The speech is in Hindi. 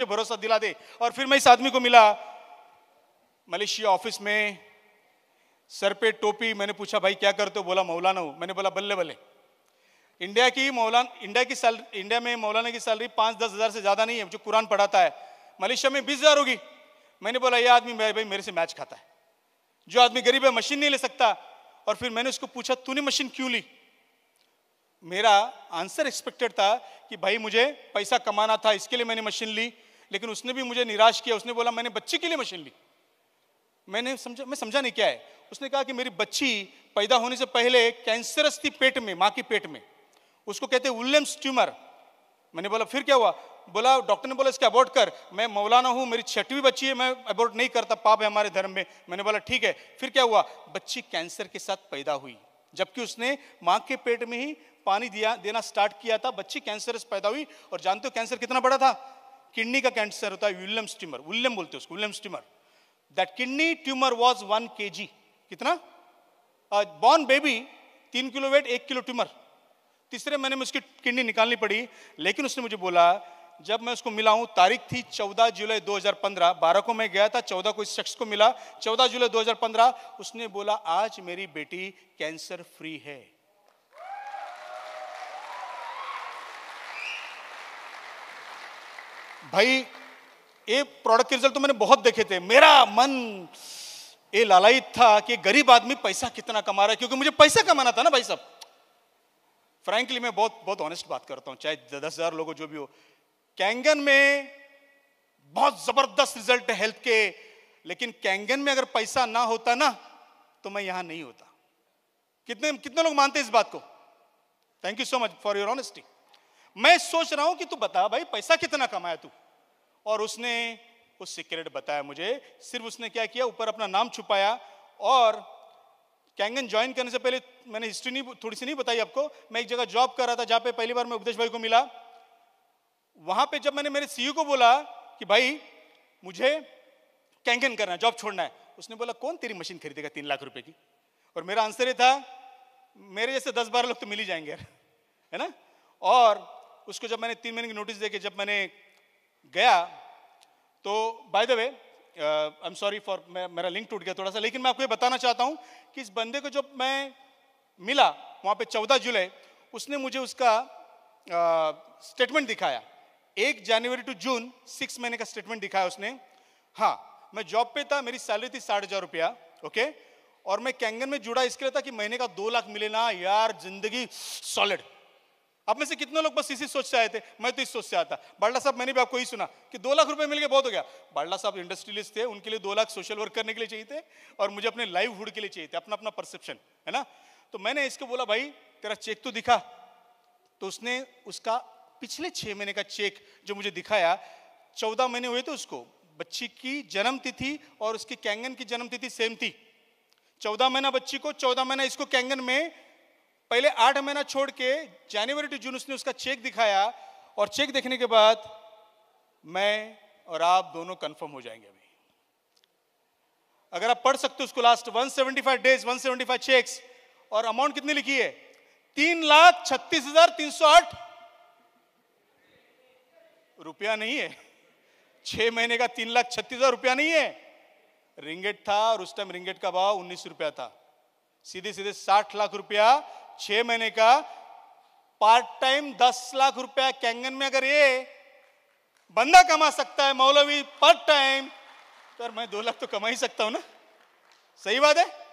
मुझे भरोसा दिला दे और फिर मैं इस आदमी को मिला मलेशिया ऑफिस में सर पे टोपी मैंने पूछा भाई क्या करते हो बोला मौलाना हूँ मैंने बोला बल्ले बल्ले इंडिया की मौलान इंडिया की सैलरी इंडिया में मौलाना की सैलरी पाँच दस हज़ार से ज़्यादा नहीं है जो कुरान पढ़ाता है मलेशिया में बीस हज़ार होगी मैंने बोला ये आदमी मेरे भाई मेरे से मैच खाता है जो आदमी गरीब है मशीन नहीं ले सकता और फिर मैंने उसको पूछा तूने मशीन क्यों ली मेरा आंसर एक्सपेक्टेड था कि भाई मुझे पैसा कमाना था इसके लिए मैंने मशीन ली लेकिन उसने भी मुझे निराश किया उसने बोला मैंने बच्ची के लिए मशीन ली मैंने समझा मैं समझा नहीं क्या है उसने कहा कि मेरी बच्ची पैदा होने से पहले कैंसरस थी पेट में माँ के पेट में उसको कहते विलियम्स ट्यूमर मैंने बोला फिर क्या हुआ बोला डॉक्टर ने बोला इसके अबॉर्ट कर मैं मौलाना हूँ मेरी छठवीं बच्ची है मैं अबॉर्ट नहीं करता पाप है हमारे धर्म में मैंने बोला ठीक है फिर क्या हुआ बच्ची कैंसर के साथ पैदा हुई जबकि उसने माँ के पेट में ही पानी दिया देना स्टार्ट किया था बच्ची कैंसर पैदा हुई और जानते हो कैंसर कितना बड़ा था किडनी का कैंसर होता है विलियम स्टीमर विलियम बोलते हैं उसको William steamer that kidney tumour was one के कितना बॉर्न बेबी तीन किलो वेट एक किलो ट्यूमर तीसरे महीने में उसकी किडनी निकालनी पड़ी लेकिन उसने मुझे बोला जब मैं उसको मिला हूँ तारीख थी 14 जुलाई 2015 12 को मैं गया था 14 को इस शख्स को मिला 14 जुलाई 2015 उसने बोला आज मेरी बेटी कैंसर फ्री है भाई ये प्रोडक्ट के रिजल्ट तो मैंने बहुत देखे थे मेरा मन ये लालायित था कि गरीब आदमी पैसा कितना कमा रहा है क्योंकि मुझे पैसा कमाना था ना भाई साहब फ्रेंकली मैं बहुत बहुत ऑनेस्ट बात करता हूँ चाहे दस हजार लोगों जो भी हो कैंगन में बहुत जबरदस्त रिजल्ट हेल्थ के लेकिन कैंगन में अगर पैसा ना होता ना तो मैं यहां नहीं होता कितने कितने लोग मानते इस बात को thank you so much for your honesty मैं सोच रहा हूं कि तू बता भाई पैसा कितना कमाया तू और उसने वो उस सीक्रेट बताया मुझे सिर्फ उसने क्या किया ऊपर अपना नाम छुपाया और कैंगन ज्वाइन करने से पहले मैंने हिस्ट्री नहीं थोड़ी सी नहीं बताई आपको मैं एक जगह जॉब कर रहा था जहां पे पहली बार मैं उपदेश भाई को मिला वहां पे जब मैंने मेरे सीईओ e को बोला कि भाई मुझे कैंगन करना है जॉब छोड़ना है उसने बोला कौन तेरी मशीन खरीदेगा तीन लाख रुपए की और मेरा आंसर ये था मेरे जैसे दस बारह लोग तो मिल ही जाएंगे है ना और उसको जब मैंने तीन महीने की नोटिस दे के जब मैंने गया तो by the way I am sorry for मेरा लिंक टूट गया थोड़ा सा लेकिन मैं आपको ये बताना चाहता हूँ कि इस बंदे को जब मैं मिला वहाँ पे 14 जुलाई उसने मुझे उसका स्टेटमेंट uh, दिखाया एक जनवरी टू जून सिक्स महीने का स्टेटमेंट दिखाया उसने हाँ मैं जॉब पे था मेरी सैलरी थी साठ हज़ार रुपया ओके और मैं कैंगन में जुड़ा इसके लिए था कि महीने का दो लाख मिले ना यार जिंदगी सॉलिड आप में से कितने लोग बस इसी सोच से आए थे मैं तो इस सोच से आया था बाडला साहब मैंने भी आपको यही सुना कि दो लाख रुपए मिल गए बहुत हो गया बाडला साहब इंडस्ट्रियलिस्ट थे उनके लिए दो लाख सोशल वर्क करने के लिए चाहिए थे और मुझे अपने लाइवहुड के लिए चाहिए थे अपना अपना परसेप्शन है ना तो मैंने इसको बोला भाई तेरा चेक तो दिखा तो उसने उसका पिछले छह महीने का चेक जो मुझे दिखाया चौदह महीने हुए थे उसको बच्ची की जन्म तिथि और उसकी कैंगन की जन्म तिथि सेम थी चौदह महीना बच्ची को चौदह महीना इसको कैंगन में पहले आठ महीना छोड़ के जनवरी टू जून उसने उसका चेक दिखाया और चेक देखने के बाद मैं और आप दोनों कंफर्म हो जाएंगे अभी अगर आप पढ़ सकते हो उसको लास्ट 175 डेज 175 चेक्स और अमाउंट कितनी लिखी है तीन लाख छत्तीस हजार तीन सौ आठ रुपया नहीं है छह महीने का तीन लाख छत्तीस हजार रुपया नहीं है रिंगेट था और उस टाइम रिंगेट का भाव उन्नीस रुपया था सीधे सीधे साठ लाख रुपया छह महीने का पार्ट टाइम दस लाख रुपया कैंगन में अगर ये बंदा कमा सकता है मौलवी पार्ट टाइम तो मैं दो लाख तो कमा ही सकता हूं ना सही बात है